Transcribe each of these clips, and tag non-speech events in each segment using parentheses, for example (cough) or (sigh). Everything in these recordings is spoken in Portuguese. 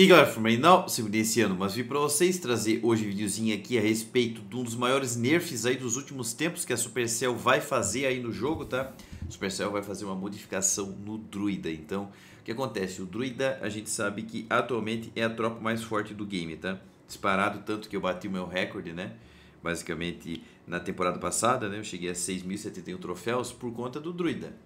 E galera, esse ano, mas vim para vocês trazer hoje um videozinho aqui a respeito de um dos maiores nerfs aí dos últimos tempos que a Supercell vai fazer aí no jogo, tá? A Supercell vai fazer uma modificação no Druida, então o que acontece? O Druida a gente sabe que atualmente é a tropa mais forte do game, tá? Disparado tanto que eu bati o meu recorde, né? Basicamente na temporada passada, né? Eu cheguei a 6.071 troféus por conta do Druida.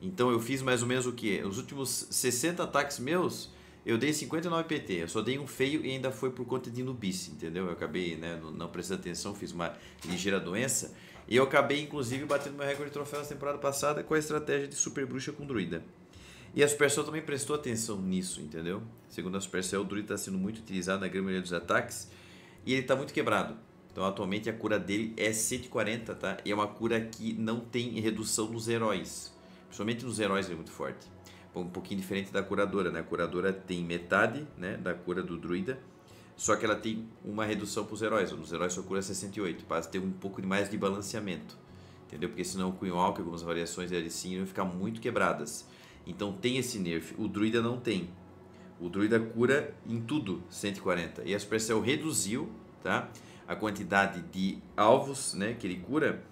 Então eu fiz mais ou menos o que? Os últimos 60 ataques meus eu dei 59 PT, eu só dei um feio e ainda foi por conta de nubice, entendeu? Eu acabei, né, não, não prestando atenção, fiz uma ligeira doença. E eu acabei, inclusive, batendo meu recorde de troféu na temporada passada com a estratégia de Super Bruxa com Druida. E a Supercell também prestou atenção nisso, entendeu? Segundo a Supercell, o Druida está sendo muito utilizado na grande maioria dos ataques e ele está muito quebrado. Então, atualmente, a cura dele é 140, tá? E é uma cura que não tem redução nos heróis. Principalmente nos heróis, ele é muito forte um pouquinho diferente da curadora, né? A curadora tem metade, né, da cura do druida, só que ela tem uma redução para os heróis. os heróis só cura 68, para ter um pouco de mais de balanceamento, entendeu? Porque senão o Quinwalk, algumas variações dele sim, vão ficar muito quebradas. Então tem esse nerf. O druida não tem. O druida cura em tudo 140. E a Supercell reduziu, tá? A quantidade de alvos, né, que ele cura.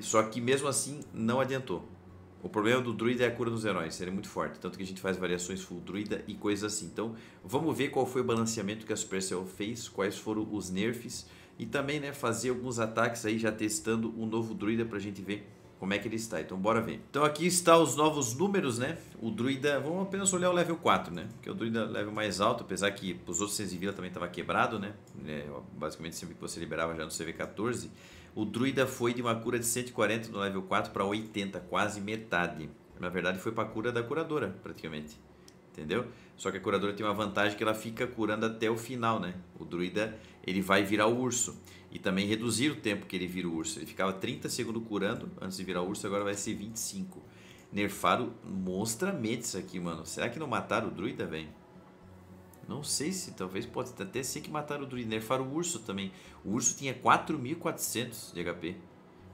Só que mesmo assim não adiantou. O problema do druida é a cura nos heróis, ele é muito forte, tanto que a gente faz variações full druida e coisas assim. Então, vamos ver qual foi o balanceamento que a Supercell fez, quais foram os nerfs e também, né, fazer alguns ataques aí já testando o novo druida pra gente ver como é que ele está. Então, bora ver. Então, aqui está os novos números, né? O druida, vamos apenas olhar o level 4, né? Que é o druida level mais alto, apesar que os outros 100 de vila também tava quebrado, né? É, basicamente sempre que você liberava já no CV14, o druida foi de uma cura de 140 no level 4 para 80, quase metade. Na verdade, foi para a cura da curadora, praticamente. Entendeu? Só que a curadora tem uma vantagem que ela fica curando até o final, né? O druida, ele vai virar o urso. E também reduzir o tempo que ele vira o urso. Ele ficava 30 segundos curando antes de virar o urso, agora vai ser 25. Nerfaram monstramente isso aqui, mano. Será que não mataram o druida, velho? Não sei se talvez pode até ser que mataram o Druid. Nerfaram o urso também. O urso tinha 4.400 de HP.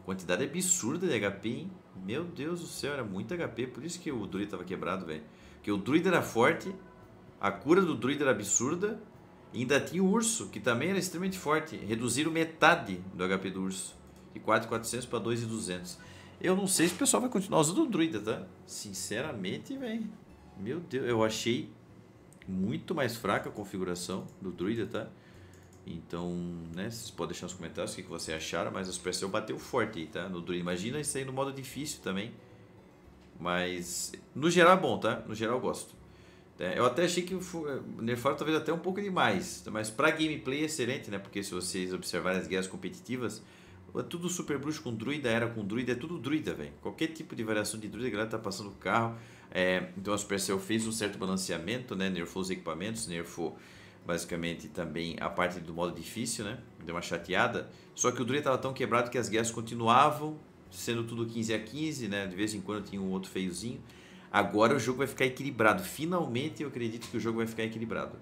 Quantidade absurda de HP, hein? Meu Deus do céu, era muito HP. Por isso que o druid tava quebrado, velho. Porque o druid era forte, a cura do druid era absurda. E ainda tinha o urso, que também era extremamente forte. Reduziram metade do HP do urso. De 4.400 para 2.200. Eu não sei se o pessoal vai continuar usando o druida, tá? Sinceramente, velho. Meu Deus, eu achei muito mais fraca a configuração do druida, tá? Então, né, vocês podem deixar nos comentários o que, vocês acharam, mas a supressão bateu forte aí, tá? No druida. Imagina isso aí no modo difícil também. Mas, no geral é bom, tá? No geral eu gosto. É, eu até achei que nerfaram talvez até um pouco demais, mas pra gameplay é excelente, né? Porque se vocês observarem as guerras competitivas, é tudo super bruxo com druida, era com druida, é tudo druida, velho. Qualquer tipo de variação de druida, a galera tá passando o carro. É, então a Supercell fez um certo balanceamento, né? Nerfou os equipamentos, nerfou basicamente também a parte do modo difícil, né? Deu uma chateada. Só que o druida tava tão quebrado que as guerras continuavam sendo tudo 15 a 15, né? De vez em quando tinha um outro feiozinho. Agora o jogo vai ficar equilibrado. Finalmente eu acredito que o jogo vai ficar equilibrado.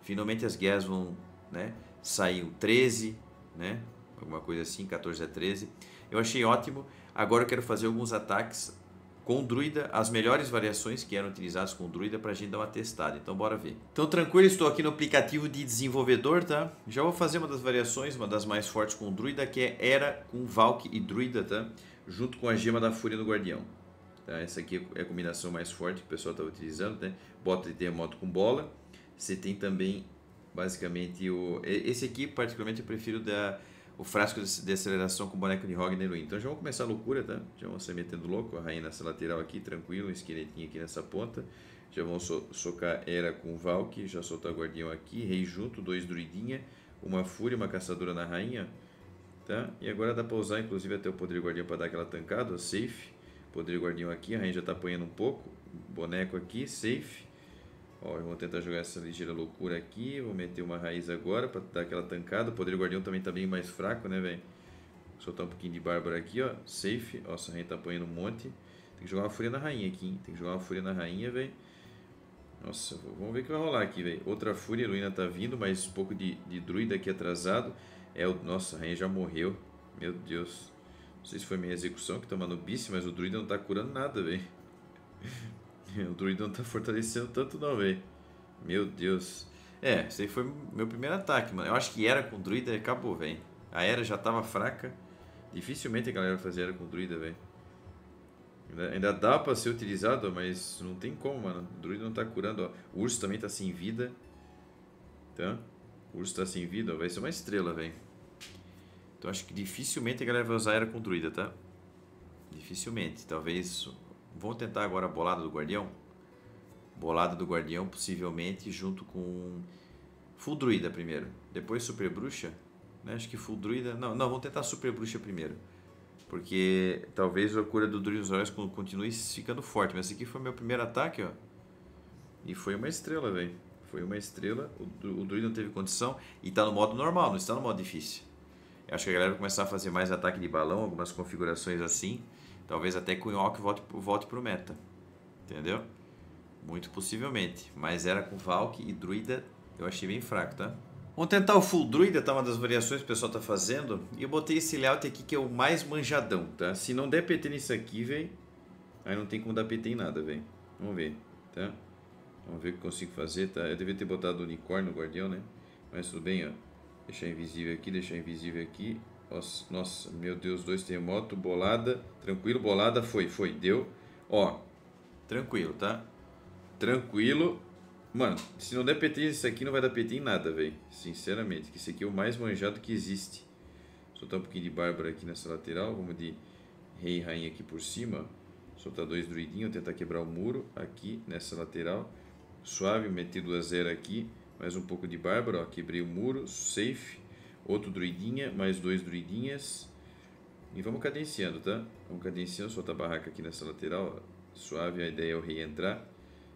Finalmente as guerras vão, né? Saiu 13, né? alguma coisa assim, 14 a 13. Eu achei ótimo. Agora eu quero fazer alguns ataques com druida, as melhores variações que eram utilizadas com druida para a gente dar uma testada. Então bora ver. Então tranquilo, estou aqui no aplicativo de desenvolvedor, tá? Já vou fazer uma das variações, uma das mais fortes com druida, que é Era com Valk e druida, tá? Junto com a gema da fúria do guardião. Tá? Essa aqui é a combinação mais forte que o pessoal está utilizando, né? Bota de terremoto com bola. Você tem também basicamente o... Esse aqui particularmente eu prefiro da o frasco de aceleração com o boneco de Hogner heroína. Então já vamos começar a loucura, tá? Já vamos se metendo louco, a rainha nessa lateral aqui, tranquilo, esqueletinho aqui nessa ponta. Já vamos so socar Era com Valk, já soltar Guardião aqui, Rei junto, dois Druidinha, uma Fúria, uma Caçadora na Rainha, tá? E agora dá pra usar, inclusive, até o Poder Guardião para dar aquela tancada, ó, safe. Poder Guardião aqui, a rainha já tá apanhando um pouco, boneco aqui, safe. Ó, eu vou tentar jogar essa ligeira loucura aqui. Vou meter uma raiz agora pra dar aquela tancada. O poder guardião também tá bem mais fraco, né, velho? Soltar um pouquinho de Bárbara aqui, ó. Safe. Ó, rainha tá apanhando um monte. Tem que jogar uma fúria na rainha aqui, hein? Tem que jogar uma fúria na rainha, velho. Nossa, vamos ver o que vai rolar aqui, velho. Outra fúria, Heroína tá vindo, mas um pouco de, de druida aqui atrasado. É o... Nossa, a rainha já morreu. Meu Deus. Não sei se foi minha execução que tá uma mas o druida não tá curando nada, velho. (laughs) (laughs) o druido não tá fortalecendo tanto não, velho. Meu Deus. É, esse aí foi meu primeiro ataque, mano. Eu acho que era com druida e acabou, velho. A era já tava fraca. Dificilmente a galera fazia era com druida, velho. Ainda, ainda, dá pra ser utilizado, mas não tem como, mano. O druida não tá curando, ó. O urso também tá sem vida. Tá? O urso tá sem vida, ó. Vai ser uma estrela, velho. Então acho que dificilmente a galera vai usar era com druida, tá? Dificilmente. Talvez Vamos tentar agora a bolada do guardião. Bolada do guardião, possivelmente junto com full druida primeiro, depois super bruxa. Né? Acho que full druida. Não, não, vamos tentar super bruxa primeiro. Porque talvez a cura do Druidos Olhos continue ficando forte. Mas esse aqui foi meu primeiro ataque, ó. E foi uma estrela, velho. Foi uma estrela. O, o Druid não teve condição. E tá no modo normal, não está no modo difícil. Eu acho que a galera vai começar a fazer mais ataque de balão, algumas configurações assim. Talvez até que o volte, volte pro meta. Entendeu? Muito possivelmente. Mas era com Valk e Druida. Eu achei bem fraco, tá? Vamos tentar o Full Druida, tá? Uma das variações que o pessoal tá fazendo. E eu botei esse layout aqui que é o mais manjadão, tá? Se não der PT nisso aqui, vem Aí não tem como dar PT em nada, vem Vamos ver, tá? Vamos ver o que consigo fazer, tá? Eu devia ter botado o unicórnio no guardião, né? Mas tudo bem, ó. Deixar invisível aqui, deixar invisível aqui. Nossa, nossa, meu Deus, dois terremotos, bolada. Tranquilo, bolada foi, foi, deu. Ó, tranquilo, tá? Tranquilo. Mano, se não der PT isso aqui, não vai dar PT em nada, velho. Sinceramente, que esse aqui é o mais manjado que existe. Soltar um pouquinho de Bárbara aqui nessa lateral. Vamos de Rei e Rainha aqui por cima. Soltar dois druidinhos, tentar quebrar o muro aqui nessa lateral. Suave, meti duas zero aqui. Mais um pouco de Bárbara, ó. Quebrei o muro, safe outro druidinha, mais dois druidinhas. E vamos cadenciando, tá? Vamos cadenciando, solta a barraca aqui nessa lateral, ó. suave, a ideia é o rei entrar.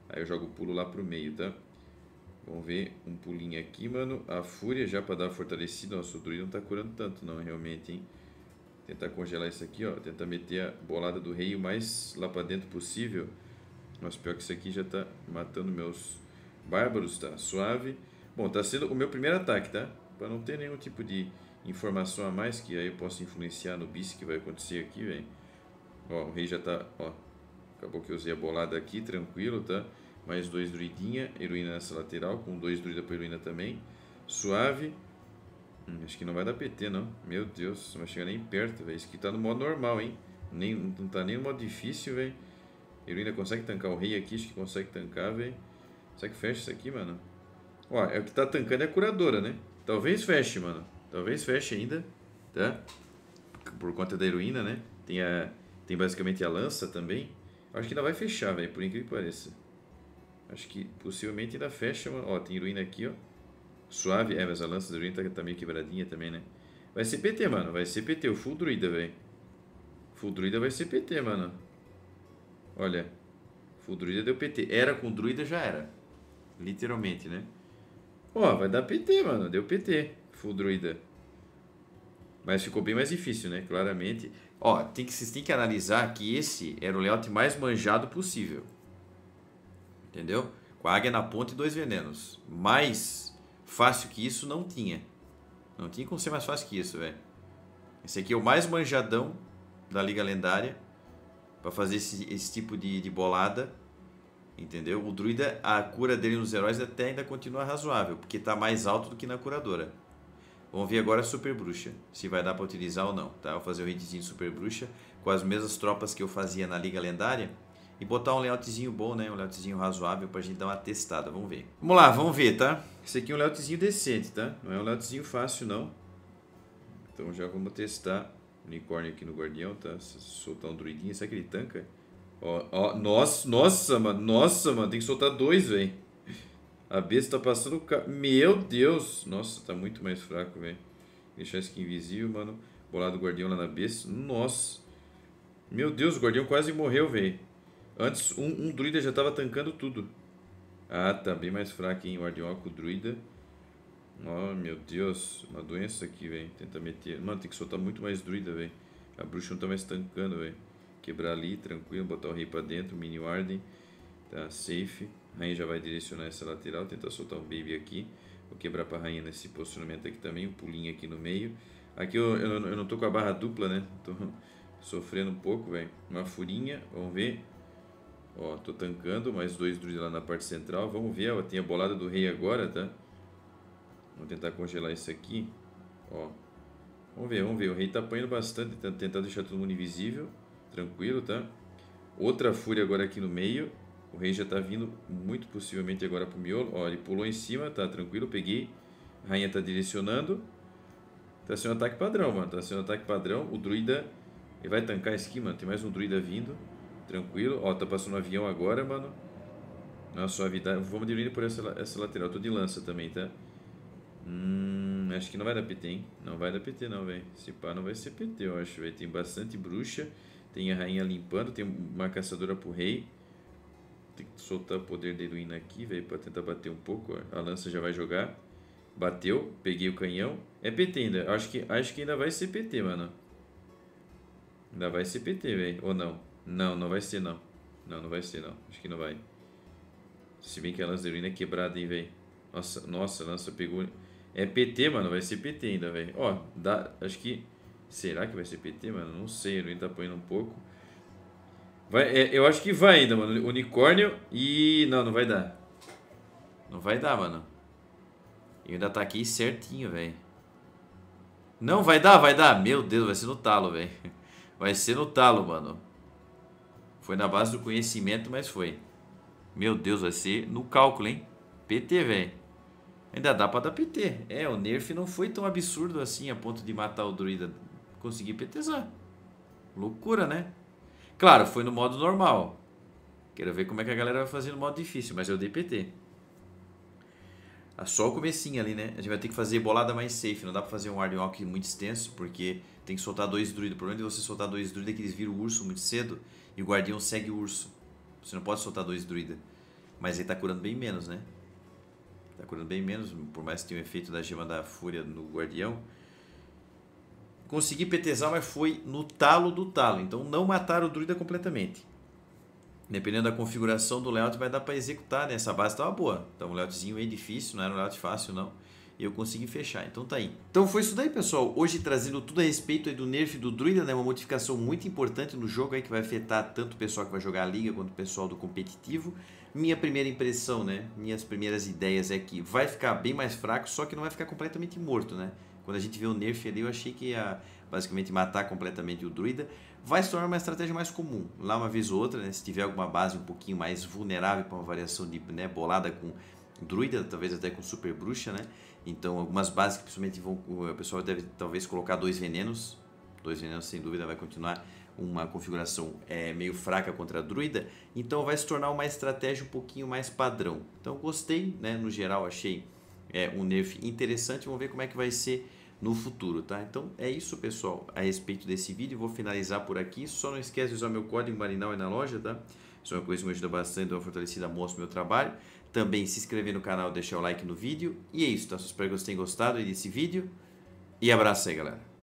Aí eu jogo o pulo lá pro meio, tá? Vamos ver, um pulinho aqui, mano. A fúria já pra dar fortalecido. Nossa, o druido não tá curando tanto não, realmente, hein? Tentar congelar isso aqui, ó. Tentar meter a bolada do rei o mais lá pra dentro possível. Mas pior que isso aqui já tá matando meus bárbaros, tá? Suave. Bom, tá sendo o meu primeiro ataque, tá? para não ter nenhum tipo de informação a mais que aí eu possa influenciar no bis que vai acontecer aqui, velho. Ó, o rei já tá, ó, acabou que eu usei a bolada aqui, tranquilo, tá? Mais dois druidinha, heroína nessa lateral, com dois druida pra heroína também. Suave. Hum, acho que não vai dar PT, não. Meu Deus, não vai chegar nem perto, velho. Isso aqui tá no modo normal, hein? Nem, não tá nem no modo difícil, velho. Heroína consegue tancar o rei aqui, acho que consegue tancar, velho. Será que fecha isso aqui, mano? Ó, é o que tá tancando é a curadora, né? Talvez feche, mano. Talvez feche ainda, tá? Por conta da heroína, né? Tem, a, tem basicamente a lança também. Acho que ainda vai fechar, velho, por incrível que pareça. Acho que possivelmente ainda fecha, mano. Ó, tem heroína aqui, ó. Suave. É, mas a lança da heroína tá, tá meio quebradinha também, né? Vai ser PT, mano. Vai ser PT. O full druida, velho. Full druida vai ser PT, mano. Olha. Full druida deu PT. Era com druida já era. Literalmente, né? Ó, vai dar PT, mano. Deu PT. Full druida. Mas ficou bem mais difícil, né? Claramente. Ó, tem que, vocês têm que analisar que esse era o layout mais manjado possível. Entendeu? Com a águia na ponta e dois venenos. Mais fácil que isso não tinha. Não tinha como ser mais fácil que isso, velho. Esse aqui é o mais manjadão da Liga Lendária. para fazer esse, esse tipo de, de bolada. Entendeu? O druida, a cura dele nos heróis até ainda continua razoável, porque está mais alto do que na curadora. Vamos ver agora a super bruxa, se vai dar para utilizar ou não, tá? Vou fazer o hitzinho super bruxa com as mesmas tropas que eu fazia na liga lendária e botar um layoutzinho bom, né? Um layoutzinho razoável pra gente dar uma testada, vamos ver. Vamos lá, vamos ver, tá? Esse aqui é um layoutzinho decente, tá? Não é um layoutzinho fácil, não. Então já vamos testar. Unicórnio aqui no guardião, tá? Se soltar um druidinho, será que ele tanca? Ó, ó, nossa, nossa, mano. Nossa, mano. Tem que soltar dois, velho. A besta tá passando o carro. Meu Deus. Nossa, tá muito mais fraco, velho. Deixar a skin invisível, mano. Bolado o guardião lá na besta. Nossa. Meu Deus, o guardião quase morreu, velho. Antes, um, um druida já tava tancando tudo. Ah, tá bem mais fraco, hein? O guardião com o druida. Oh, meu Deus. Uma doença aqui, velho. Tenta meter. Mano, tem que soltar muito mais druida, velho. A bruxa não tá mais tancando, velho quebrar ali, tranquilo, botar o rei para dentro, mini warden, tá safe. Rainha já vai direcionar essa lateral, tentar soltar um baby aqui. Vou quebrar para rainha nesse posicionamento aqui também, um pulinho aqui no meio. Aqui eu, eu, eu não tô com a barra dupla, né? Tô (laughs) sofrendo um pouco, velho. Uma furinha, vamos ver. Ó, tô tancando, mais dois druids lá na parte central. Vamos ver, ó, tem a bolada do rei agora, tá? Vou tentar congelar isso aqui, ó. Vamos ver, vamos ver. O rei tá apanhando bastante, tá tentando deixar todo mundo invisível tranquilo, tá? Outra fúria agora aqui no meio. O rei já tá vindo muito possivelmente agora pro miolo. Ó, ele pulou em cima, tá tranquilo, peguei. A rainha tá direcionando. Tá sendo um ataque padrão, mano. Tá sendo um ataque padrão. O druida, ele vai tancar a aqui, mano. Tem mais um druida vindo. Tranquilo. Ó, tá passando um avião agora, mano. Na suavidade. Vamos diminuir por essa, essa lateral. Eu tô de lança também, tá? Hum, acho que não vai dar PT, hein? Não vai dar PT, não, velho. Se pá, não vai ser PT, eu acho, velho. Tem bastante bruxa. Tem a rainha limpando, tem uma caçadora pro rei. Tem que soltar o poder da heroína aqui, velho, pra tentar bater um pouco. A lança já vai jogar. Bateu, peguei o canhão. É PT ainda. Acho que, acho que ainda vai ser PT, mano. Ainda vai ser PT, velho. Ou não? Não, não vai ser, não. Não, não vai ser, não. Acho que não vai. Se bem que a lança da heroína é quebrada, hein, velho. Nossa, nossa, lança pegou... É PT, mano. Vai ser PT ainda, velho. Ó, dá... Acho que... Será que vai ser PT, mano? Não sei, ele Luiz tá apanhando um pouco. Vai, é, eu acho que vai ainda, mano. Unicórnio e... Não, não vai dar. Não vai dar, mano. E ainda tá aqui certinho, velho. Não, vai dar, vai dar. Meu Deus, vai ser no talo, velho. (laughs) Vai ser no talo, mano. Foi na base do conhecimento, mas foi. Meu Deus, vai ser no cálculo, hein? PT, velho. Ainda dá pra dar PT. É, o nerf não foi tão absurdo assim a ponto de matar o druida consegui petezar. Loucura, né? Claro, foi no modo normal. Quero ver como é que a galera vai fazer no modo difícil, mas eu dei PT. Ah, só o comecinho ali, né? A gente vai ter que fazer bolada mais safe. Não dá pra fazer um hard walk muito extenso, porque tem que soltar dois druidos. O problema de você soltar dois druidas é que eles viram o urso muito cedo e o guardião segue o urso. Você não pode soltar dois druidas. Mas ele tá curando bem menos, né? Tá curando bem menos, por mais que tenha o um efeito da gema da fúria no guardião consegui petezar, mas foi no talo do talo. Então não matar o druida completamente. Dependendo da configuração do layout, vai dar para executar, né? Essa base estava boa. Então um layoutzinho aí é difícil, não era um layout fácil não. E eu consegui fechar, então tá aí. Então foi isso daí, pessoal. Hoje trazendo tudo a respeito do nerf do druida, né? Uma modificação muito importante no jogo aí que vai afetar tanto o pessoal que vai jogar a liga quanto o pessoal do competitivo. Minha primeira impressão, né? Minhas primeiras ideias é que vai ficar bem mais fraco, só que não vai ficar completamente morto, né? Quando a gente vê o nerf ali, eu achei que ia basicamente matar completamente o druida. Vai se tornar uma estratégia mais comum, lá uma vez ou outra, né? Se tiver alguma base um pouquinho mais vulnerável para uma variação de né, bolada com druida, talvez até com super bruxa, né? Então algumas bases que principalmente vão, o pessoal deve talvez colocar dois venenos, dois venenos sem dúvida vai continuar uma configuração é, meio fraca contra a druida, então vai se tornar uma estratégia um pouquinho mais padrão. Então gostei, né? No geral achei é, um nerf interessante. Vamos ver como é que vai ser no futuro, tá? Então é isso, pessoal, a respeito desse vídeo. Vou finalizar por aqui. Só não esquece de usar meu código Marinal aí na loja, tá? Isso é uma coisa que me ajuda bastante, dá é uma fortalecida, mostra o meu trabalho. Também se inscrever no canal, deixar o like no vídeo. E é isso, tá? Espero que vocês tenham gostado desse vídeo. E abraço aí, galera.